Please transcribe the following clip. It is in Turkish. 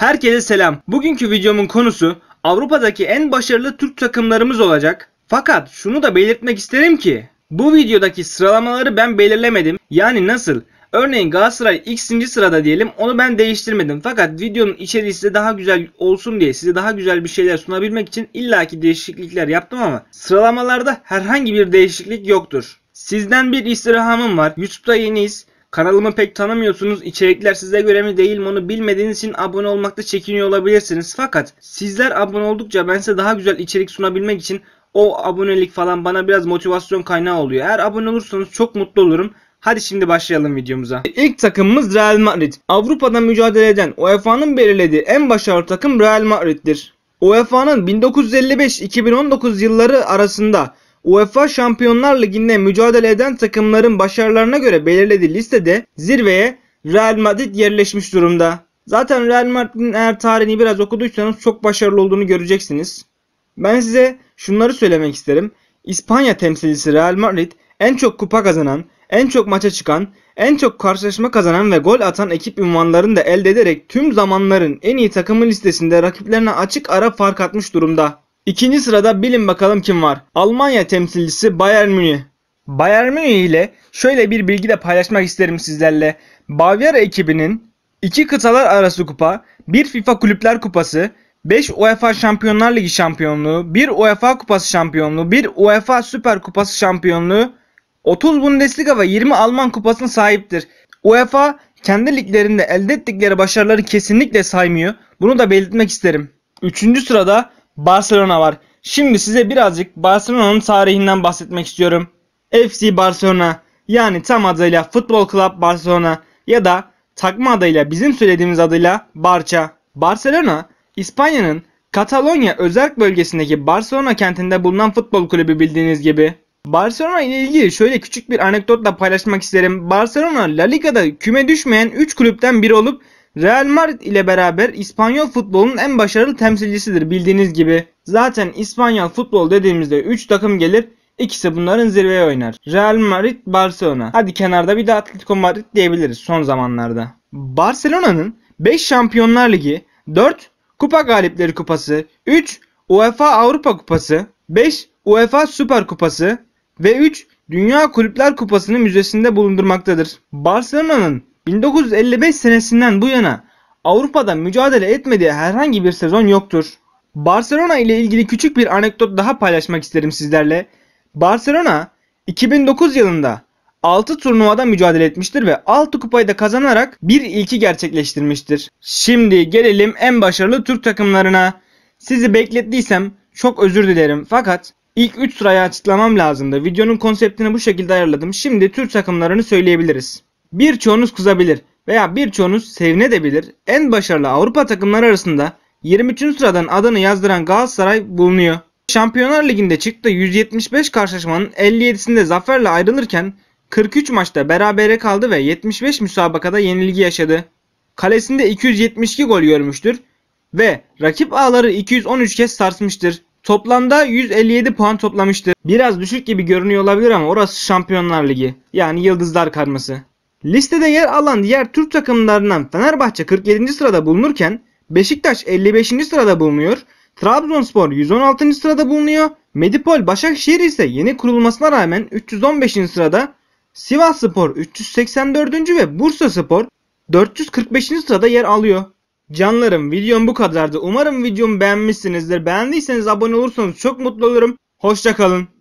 Herkese selam. Bugünkü videomun konusu Avrupa'daki en başarılı Türk takımlarımız olacak. Fakat şunu da belirtmek isterim ki bu videodaki sıralamaları ben belirlemedim. Yani nasıl? Örneğin Galatasaray X. sırada diyelim onu ben değiştirmedim. Fakat videonun içeriği size daha güzel olsun diye size daha güzel bir şeyler sunabilmek için illaki değişiklikler yaptım ama sıralamalarda herhangi bir değişiklik yoktur. Sizden bir istirhamım var. YouTube'da yeniyiz. Kanalımı pek tanımıyorsunuz. İçerikler size göre mi değil mi onu bilmediğiniz için abone olmakta çekiniyor olabilirsiniz. Fakat sizler abone oldukça ben size daha güzel içerik sunabilmek için o abonelik falan bana biraz motivasyon kaynağı oluyor. Eğer abone olursanız çok mutlu olurum. Hadi şimdi başlayalım videomuza. İlk takımımız Real Madrid. Avrupa'da mücadele eden UEFA'nın belirlediği en başarılı takım Real Madrid'dir. UEFA'nın 1955-2019 yılları arasında UEFA Şampiyonlar Ligi'nde mücadele eden takımların başarılarına göre belirlediği listede zirveye Real Madrid yerleşmiş durumda. Zaten Real Madrid'in eğer tarihini biraz okuduysanız çok başarılı olduğunu göreceksiniz. Ben size şunları söylemek isterim. İspanya temsilcisi Real Madrid en çok kupa kazanan, en çok maça çıkan, en çok karşılaşma kazanan ve gol atan ekip ünvanlarını da elde ederek tüm zamanların en iyi takımı listesinde rakiplerine açık ara fark atmış durumda. İkinci sırada bilin bakalım kim var. Almanya temsilcisi Bayern Münih. Bayern Münih ile şöyle bir bilgi de paylaşmak isterim sizlerle. Bavyera ekibinin iki kıtalar arası kupa, bir FIFA Kulüpler Kupası, 5 UEFA Şampiyonlar Ligi şampiyonluğu, 1 UEFA Kupası şampiyonluğu, 1 UEFA Süper Kupası şampiyonluğu, 30 Bundesliga ve 20 Alman Kupası'na sahiptir. UEFA kendi liglerinde elde ettikleri başarıları kesinlikle saymıyor. Bunu da belirtmek isterim. Üçüncü sırada Barcelona var. Şimdi size birazcık Barcelona'nın tarihinden bahsetmek istiyorum. FC Barcelona yani tam adıyla Futbol Club Barcelona ya da takma adıyla bizim söylediğimiz adıyla Barça. Barcelona İspanya'nın Katalonya özerk bölgesindeki Barcelona kentinde bulunan futbol kulübü bildiğiniz gibi. Barcelona ile ilgili şöyle küçük bir anekdotla paylaşmak isterim. Barcelona La Liga'da küme düşmeyen 3 kulüpten biri olup Real Madrid ile beraber İspanyol futbolunun en başarılı temsilcisidir bildiğiniz gibi. Zaten İspanyol futbol dediğimizde 3 takım gelir ikisi bunların zirveye oynar. Real Madrid, Barcelona. Hadi kenarda bir de Atletico Madrid diyebiliriz son zamanlarda. Barcelona'nın 5 Şampiyonlar Ligi, 4 Kupa Galipleri Kupası, 3 UEFA Avrupa Kupası, 5 UEFA Süper Kupası ve 3 Dünya Kulüpler Kupası'nı müzesinde bulundurmaktadır. Barcelona'nın 1955 senesinden bu yana Avrupa'da mücadele etmediği herhangi bir sezon yoktur. Barcelona ile ilgili küçük bir anekdot daha paylaşmak isterim sizlerle. Barcelona 2009 yılında 6 turnuvada mücadele etmiştir ve 6 kupayı da kazanarak bir ilki gerçekleştirmiştir. Şimdi gelelim en başarılı Türk takımlarına. Sizi beklettiysem çok özür dilerim fakat ilk 3 sırayı açıklamam lazımdı. Videonun konseptini bu şekilde ayarladım. Şimdi Türk takımlarını söyleyebiliriz. Birçoğunuz kızabilir veya birçoğunuz sevinebilir. En başarılı Avrupa takımları arasında 23. sıradan adını yazdıran Galatasaray bulunuyor. Şampiyonlar Ligi'nde çıktığı 175 karşılaşmanın 57'sinde zaferle ayrılırken 43 maçta berabere kaldı ve 75 müsabakada yenilgi yaşadı. Kalesinde 272 gol görmüştür ve rakip ağları 213 kez sarsmıştır. Toplamda 157 puan toplamıştır. Biraz düşük gibi görünüyor olabilir ama orası Şampiyonlar Ligi. Yani Yıldızlar Karması. Listede yer alan diğer Türk takımlarından Fenerbahçe 47. sırada bulunurken Beşiktaş 55. sırada bulunuyor, Trabzonspor 116. sırada bulunuyor, Medipol Başakşehir ise yeni kurulmasına rağmen 315. sırada, Sivas Spor 384. ve Bursa Spor 445. sırada yer alıyor. Canlarım videom bu kadardı. Umarım videomu beğenmişsinizdir. Beğendiyseniz abone olursanız çok mutlu olurum. Hoşçakalın.